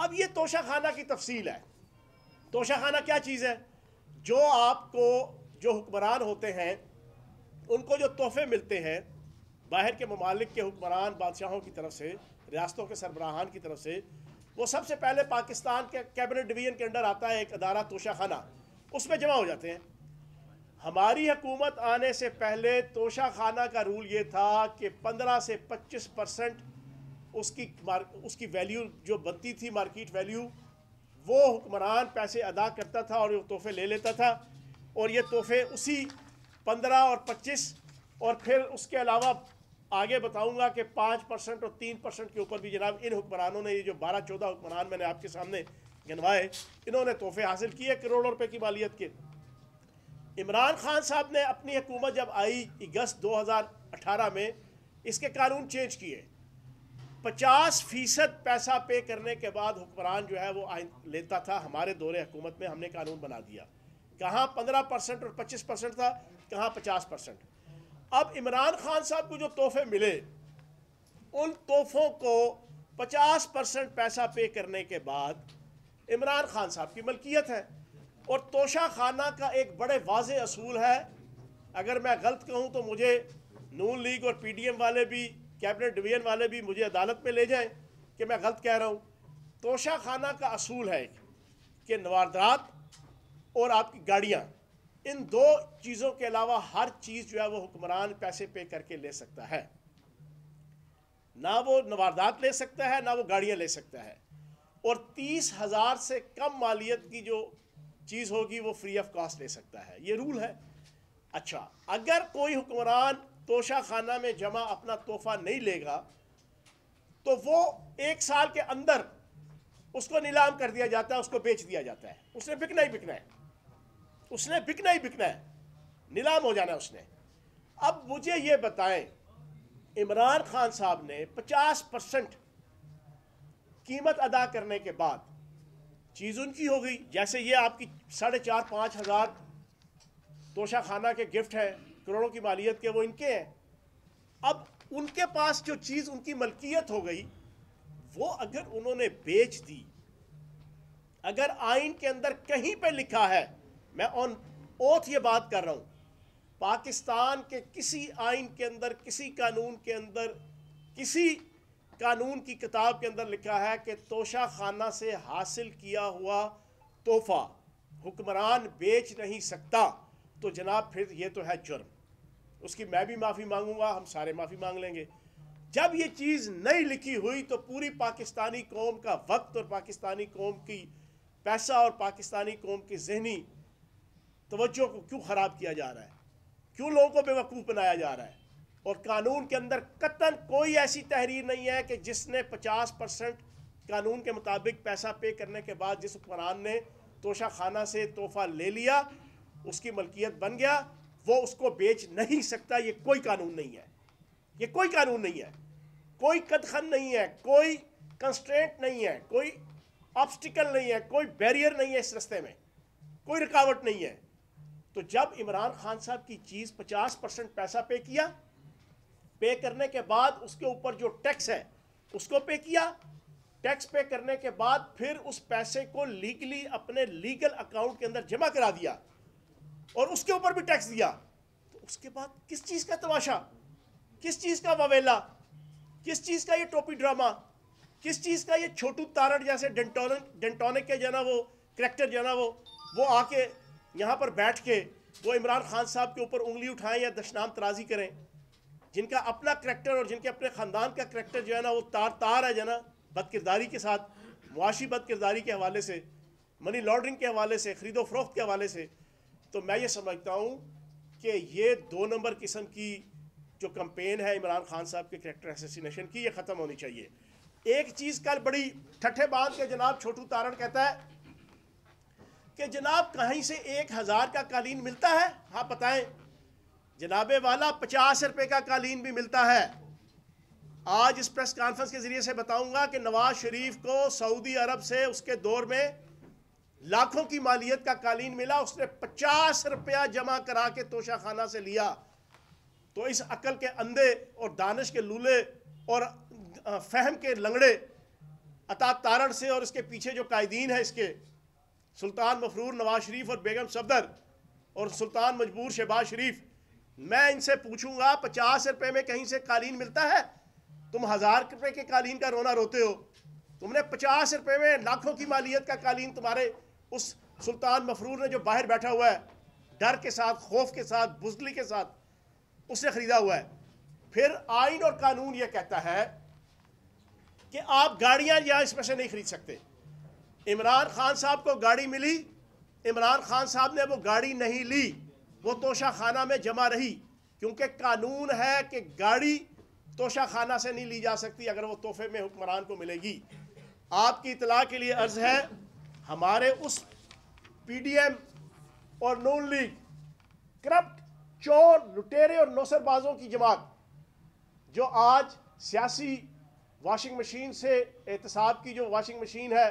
अब ये तोशा खाना की तफसील है तोशा खाना क्या चीज़ है जो आपको जो हुक्मरान होते हैं उनको जो तोहफे मिलते हैं बाहर के ममालिक के हुक्मरान बादशाहों की तरफ से रियासतों के सरबराहान की तरफ से वो सबसे पहले पाकिस्तान के कैबिनेट डिवीजन के अंडर आता है एक अदारा तोशा खाना उसमें जमा हो जाते हैं हमारी हुकूमत आने से पहले तोशा खाना का रूल ये था कि 15 से 25 परसेंट उसकी उसकी वैल्यू जो बनती थी मार्केट वैल्यू वो हुक्मरान पैसे अदा करता था और वो तोहफे ले लेता था और ये तोहफे उसी पंद्रह और पच्चीस और फिर उसके अलावा आगे बताऊंगा कि पाँच परसेंट और तीन परसेंट के ऊपर भी जनाब इन हुक्मरानों ने ये जो बारह चौदह हुक्मरान मैंने आपके सामने गिनवाए इन्होंने तोहफे हासिल किए करोड़ों रुपये की मालियत के इमरान खान साहब ने अपनी हुकूमत जब आई अगस्त अठारह में इसके कानून चेंज किए पचास फीसद पैसा पे करने के बाद हुक्मरान जो है वो आइन लेता था हमारे दौरे हुकूमत में हमने कानून बना दिया कहाँ पंद्रह परसेंट और पच्चीस परसेंट था कहाँ पचास परसेंट अब इमरान खान साहब को जो तोहफे मिले उन तोहफों को पचास परसेंट पैसा पे करने के बाद इमरान खान साहब की मलकियत है और तोशा खाना का एक बड़े वाज असूल है अगर मैं गलत कहूँ तो मुझे नून लीग और पी डी एम वाले भी कैबिनेट डिवीजन वाले भी मुझे अदालत में ले जाएं कि मैं गलत कह रहा हूं तोशा खाना का असूल है कि नवारदात और आपकी गाड़ियां इन दो चीज़ों के अलावा हर चीज़ जो है वो हुक्मरान पैसे पे करके ले सकता है ना वो नवारदात ले सकता है ना वो गाड़ियाँ ले सकता है और तीस हज़ार से कम मालियत की जो चीज़ होगी वो फ्री ऑफ कॉस्ट ले सकता है ये रूल है अच्छा अगर कोई हुक्मरान तोशा खाना में जमा अपना तोहफा नहीं लेगा तो वो एक साल के अंदर उसको नीलाम कर दिया जाता है उसको बेच दिया जाता है उसने बिकना ही बिकना है उसने बिकना ही बिकना है नीलाम हो जाना है उसने अब मुझे ये बताएं इमरान खान साहब ने 50 परसेंट कीमत अदा करने के बाद चीज़ उनकी हो गई जैसे ये आपकी साढ़े चार पांच हज़ार तोशा खाना के गिफ्ट हैं करोड़ों की मालियत के वो इनके हैं अब उनके पास जो चीज़ उनकी मलकियत हो गई वो अगर उन्होंने बेच दी अगर आइन के अंदर कहीं पे लिखा है मैं ऑन ओथ ये बात कर रहा हूं पाकिस्तान के किसी आइन के अंदर किसी कानून के अंदर किसी कानून की किताब के अंदर लिखा है कि तोशा खाना से हासिल किया हुआ तोहफा हुक्मरान बेच नहीं सकता तो जनाब फिर ये तो है जुर्म उसकी मैं भी माफ़ी मांगूंगा हम सारे माफ़ी मांग लेंगे जब ये चीज़ नहीं लिखी हुई तो पूरी पाकिस्तानी कौम का वक्त और पाकिस्तानी कौम की पैसा और पाकिस्तानी कौम की जहनी तोज्जो को क्यों ख़राब किया जा रहा है क्यों लोगों को बेवकूफ़ बनाया जा रहा है और कानून के अंदर कतन कोई ऐसी तहरीर नहीं है कि जिसने 50 परसेंट कानून के मुताबिक पैसा पे करने के बाद जिस हुक्मरान ने तोशा खाना से तोहफ़ा ले लिया उसकी मलकियत बन गया वो उसको बेच नहीं सकता ये कोई कानून नहीं है ये कोई कानून नहीं है कोई कदखन नहीं है कोई कंस्ट्रेंट नहीं है कोई ऑब्स्टिकल नहीं है कोई बैरियर नहीं है इस रस्ते में कोई रुकावट नहीं है तो जब इमरान खान साहब की चीज़ पचास परसेंट पैसा पे किया पे करने के बाद उसके ऊपर जो टैक्स है उसको पे किया टैक्स पे करने के बाद फिर उस पैसे को लीगली अपने लीगल अकाउंट के अंदर जमा करा दिया और उसके ऊपर भी टैक्स दिया तो उसके बाद किस चीज़ का तमाशा किस चीज़ का ववेला किस चीज़ का ये टोपी ड्रामा किस चीज़ का ये छोटू तारण जैसे डेंटोनिक डेंटोनिक के जाना वो करेक्टर जाना वो वो आके यहाँ पर बैठ के वो इमरान खान साहब के ऊपर उंगली उठाएं या दशनाम तराजी करें जिनका अपना करेक्टर और जिनके अपने ख़ानदान का करेक्टर जो है ना वो तार तार है जना बदकिरदारी के साथ मुआशी बदकिरदारी के हवाले से मनी लॉन्ड्रिंग के हवाले से खरीदो फरोख्त के हवाले से तो मैं ये समझता हूँ कि ये दो नंबर किस्म की जो कंपेन है इमरान खान साहब के करेक्टर एसेसिनेशन की ये ख़त्म होनी चाहिए एक चीज़ कल बड़ी ठट्ठे बांध के जनाब छोटू तारण कहता है कि जनाब कहीं से एक हज़ार का कालीन मिलता है हाँ बताएं जनाबे वाला पचास रुपए का कालीन भी मिलता है आज इस प्रेस कॉन्फ्रेंस के ज़रिए से बताऊंगा कि नवाज़ शरीफ को सऊदी अरब से उसके दौर में लाखों की मालियत का कालीन मिला उसने पचास रुपया जमा करा के तोशा खाना से लिया तो इस अकल के अंधे और दानश के लूले और फहम के लंगड़े अता तारण से और इसके पीछे जो कायदीन है इसके सुल्तान मफरूर नवाज शरीफ और बेगम सफदर और सुल्तान मजबूर शहबाज शरीफ मैं इनसे पूछूंगा पचास रुपए में कहीं से कालीन मिलता है तुम हज़ार रुपए के कालीन का रोना रोते हो तुमने पचास रुपए में लाखों की मालियत का कालीन तुम्हारे उस सुल्तान मफरूर ने जो बाहर बैठा हुआ है डर के साथ खौफ के साथ बुजली के साथ उसने ख़रीदा हुआ है फिर आइन और कानून यह कहता है कि आप गाड़ियां या इसमें से नहीं खरीद सकते इमरान खान साहब को गाड़ी मिली इमरान खान साहब ने वो गाड़ी नहीं ली वो तोशा खाना में जमा रही क्योंकि कानून है कि गाड़ी तोशा खाना से नहीं ली जा सकती अगर वो तोहफे में हुक्मरान को मिलेगी आपकी इतला के लिए अर्ज़ है हमारे उस पीडीएम और नून लीग करप्ट चोर लुटेरे और नौसरबाजों की जमात जो आज सियासी वॉशिंग मशीन से एहतसाब की जो वॉशिंग मशीन है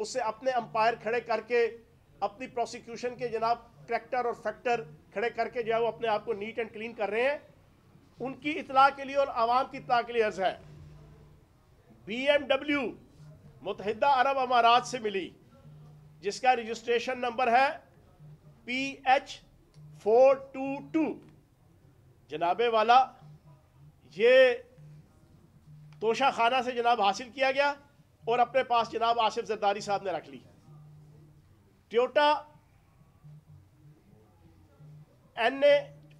उससे अपने अंपायर खड़े करके अपनी प्रोसिक्यूशन के जनाब क्रैक्टर और फैक्टर खड़े करके जो है वो अपने आप को नीट एंड क्लीन कर रहे हैं उनकी इतला के लिए और आवाम की इतला के लिए अर्ज है बी एम डब्ल्यू मुतहदा अरब अमारात से मिली जिसका रजिस्ट्रेशन नंबर है P H four two two जनाबे वाला ये तोशा खाना से जनाब हासिल किया गया और अपने पास जनाब आसिफ जरदारी साहब ने रख ली Toyota N A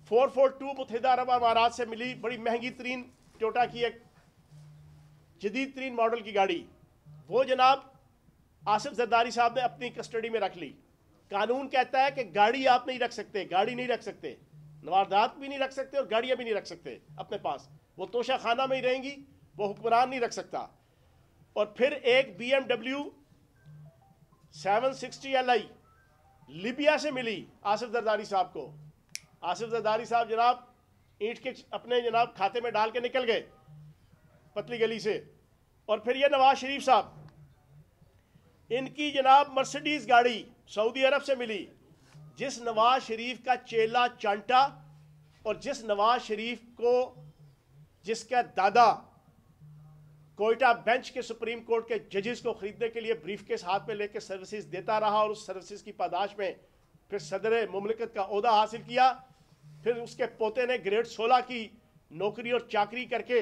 four four two मुतहदा अरब अमारात से मिली बड़ी महंगी तरीन ट्योटा की एक जदीद तरीन मॉडल की गाड़ी वो जनाब आसिफ जरदारी साहब ने अपनी कस्टडी में रख ली कानून कहता है कि गाड़ी आप नहीं रख सकते गाड़ी नहीं रख सकते नवारदात भी नहीं रख सकते और गाड़ियाँ भी नहीं रख सकते अपने पास वो तोशा खाना में ही रहेंगी वो हुक्मरान नहीं रख सकता और फिर एक B M W seven sixty L I Libya से मिली आसिफ जरदारी साहब को आसिफ जरदारी साहब जनाब ईंट के अपने जनाब खाते में डाल के निकल गए पतली गली से और फिर ये नवाज शरीफ साहब इनकी जनाब मर्सिडीज गाड़ी सऊदी अरब से मिली जिस नवाज शरीफ का चेला चांटा और जिस नवाज शरीफ को जिसका दादा कोयटा बेंच के सुप्रीम कोर्ट के जजेस को खरीदने के लिए ब्रीफ केस हाथ में लेकर सर्विसेज देता रहा और उस सर्विसेज की पादाश में फिर सदर ममलिकत का अहदा हासिल किया फिर उसके पोते ने ग्रेड सोलह की नौकरी और चाकरी करके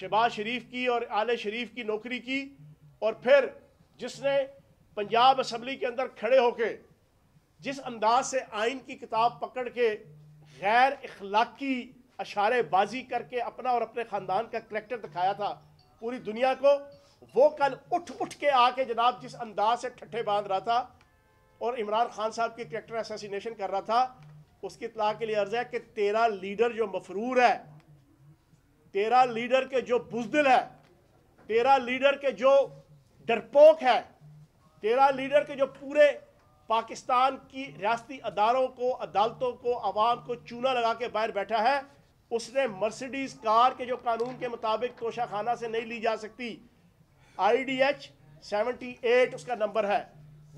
शहबाज शरीफ की और आले शरीफ की नौकरी की और फिर जिसने पंजाब असम्बली के अंदर खड़े होके जिस अंदाज से आइन की किताब पकड़ के गैर इखलाकी अशारेबाजी करके अपना और अपने ख़ानदान का करेक्टर दिखाया था पूरी दुनिया को वो कल उठ उठ के आके जनाब जिस अंदाज से ठट्ठे बांध रहा था और इमरान खान साहब के करेक्टर एसोसिनेशन कर रहा था उसकी इतला के लिए अर्ज है कि तेरा लीडर जो मफरूर है तेरा लीडर के जो बुजदिल है तेरा लीडर के जो डरपोक है तेरा लीडर के जो पूरे पाकिस्तान की रियाती अदारों को अदालतों को आवाम को चूना लगा के बाहर बैठा है उसने मर्सिडीज कार के जो कानून के मुताबिक तोशाखाना से नहीं ली जा सकती I D H seventy eight उसका नंबर है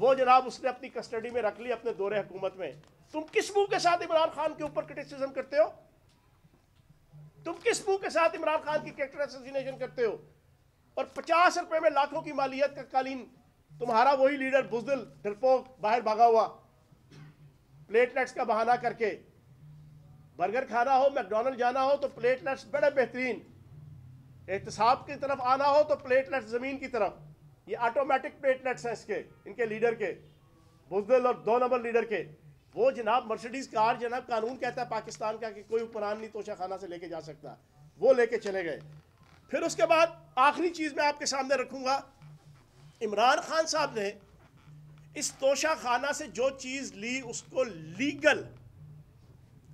वो जनाब उसने अपनी कस्टडी में रख ली अपने दौरे हुकूमत में तुम किस मुंह के साथ इमरान खान के ऊपर क्रिटिसिज्म करते हो तुम किस मुंह के साथ इमरान खान की करते हो और पचास रुपए में लाखों की मालियत का कालीन तुम्हारा वही लीडर बुजदिल डरपोक बाहर भागा हुआ प्लेटलेट्स का बहाना करके बर्गर खाना हो मैकडोनल्ड जाना हो तो प्लेटलेट्स बड़े बेहतरीन एहतसाब की तरफ आना हो तो प्लेटलेट्स ज़मीन की तरफ ये ऑटोमेटिक प्लेटलेट्स हैं इसके इनके लीडर के बुजदिल और दो नंबर लीडर के वो जनाब मर्सिडीज कार जनाब कानून कहता है पाकिस्तान का कि कोई उपरान नहीं तोशा खाना से लेके जा सकता वो लेके चले गए फिर उसके बाद आखिरी चीज़ मैं आपके सामने रखूंगा इमरान खान साहब ने इस तोशा खाना से जो चीज़ ली उसको लीगल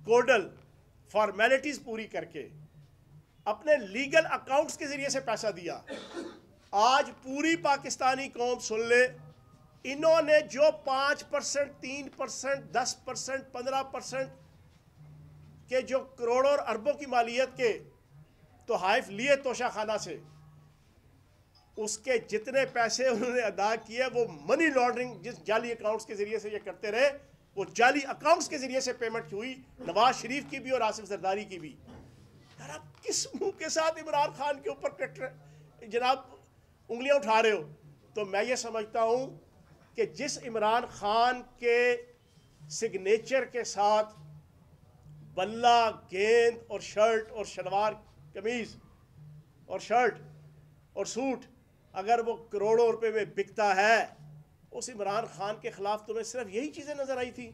कोडल फॉर्मेलिटीज़ पूरी करके अपने लीगल अकाउंट्स के ज़रिए से पैसा दिया आज पूरी पाकिस्तानी कौम सुन ले इन्होंने जो पांच परसेंट तीन परसेंट दस परसेंट पंद्रह परसेंट के जो करोड़ों और अरबों की मालियत के तो हाइफ लिए तोशा खाना से उसके जितने पैसे उन्होंने अदा किए वो मनी लॉन्ड्रिंग जिस जाली अकाउंट्स के ज़रिए से ये करते रहे वो जाली अकाउंट्स के ज़रिए से पेमेंट हुई नवाज शरीफ की भी और आसिफ जरदारी की भी यार आप किस मुंह के साथ इमरान खान के ऊपर जनाब उंगलियां उठा रहे हो तो मैं ये समझता हूं कि जिस इमरान खान के सिग्नेचर के साथ बल्ला गेंद और शर्ट और शलवार कमीज़ और शर्ट और सूट अगर वो करोड़ों रुपए में बिकता है उस इमरान खान के ख़िलाफ़ तुम्हें सिर्फ यही चीज़ें नज़र आई थी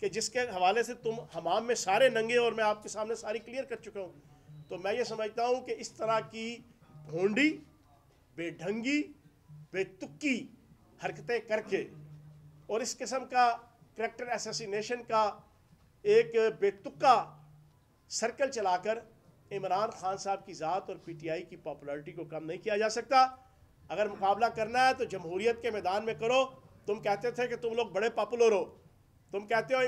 कि जिसके हवाले से तुम हमाम में सारे नंगे और मैं आपके सामने सारी क्लियर कर चुका हूँ तो मैं ये समझता हूँ कि इस तरह की भोंडी बेढंगी बेतुक्की हरकतें करके और इस किस्म का करेक्टर एसोसिनेशन का एक बेतुक्का सर्कल चलाकर इमरान खान साहब की ज़ात और पीटीआई की पॉपुलरिटी को कम नहीं किया जा सकता अगर मुकाबला करना है तो जमहूरियत के मैदान में करो तुम कहते थे कि तुम लोग बड़े पॉपुलर हो तुम कहते हो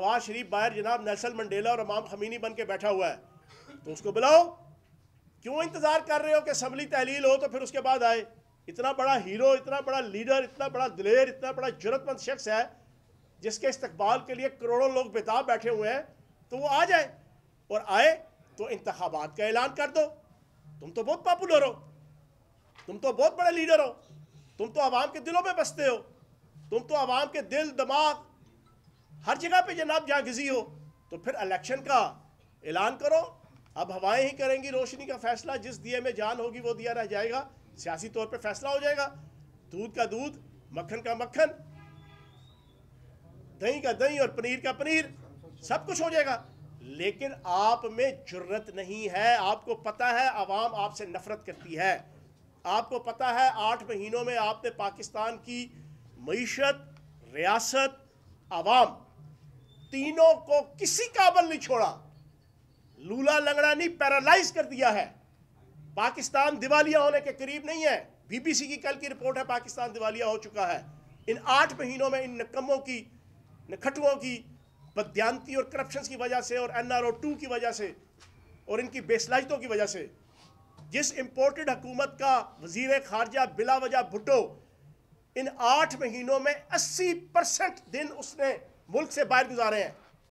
नवाज शरीफ बाहर जनाब नैसल मंडेला और अमाम खमीनी बन के बैठा हुआ है तो उसको बुलाओ क्यों इंतज़ार कर रहे हो कि असम्बली तहलील हो तो फिर उसके बाद आए इतना बड़ा हीरो इतना बड़ा लीडर इतना बड़ा दिलेर इतना बड़ा जरूरतमंद शख्स है जिसके इस्तकबाल के लिए करोड़ों लोग बेताब बैठे हुए हैं तो वो आ जाए और आए तो इंतबात का ऐलान कर दो तुम तो बहुत पॉपुलर हो तुम तो बहुत बड़े लीडर हो तुम तो आवाम के दिलों में बसते हो तुम तो आवाम के दिल दिमाग हर जगह पे जनाब जागजी हो तो फिर इलेक्शन का ऐलान करो अब हवाएं ही करेंगी रोशनी का फैसला जिस दिए में जान होगी वो दिया रह जाएगा सियासी तौर पे फैसला हो जाएगा दूध का दूध मक्खन का मक्खन दही का दही और पनीर का पनीर सब कुछ हो जाएगा लेकिन आप में जरूरत नहीं है आपको पता है आवाम आपसे नफरत करती है आपको पता है आठ महीनों में आपने पाकिस्तान की मीशत रियासत आवाम तीनों को किसी काबल नहीं छोड़ा लूला लंगड़ा नहीं पैरालाइज कर दिया है पाकिस्तान दिवालिया होने के करीब नहीं है बीबीसी की कल की रिपोर्ट है पाकिस्तान दिवालिया हो चुका है इन आठ महीनों में इन नकमों की नखटुओं की बद्यांती और करप्शन की वजह से और एन आर ओ टू की वजह से और इनकी बेसलाइतों की वजह से जिस इम्पोर्टेड हकूमत का वजीर खारजा बिला वजह भुटो इन आठ महीनों में अस्सी परसेंट दिन उसने मुल्क से बाहर गुजारे हैं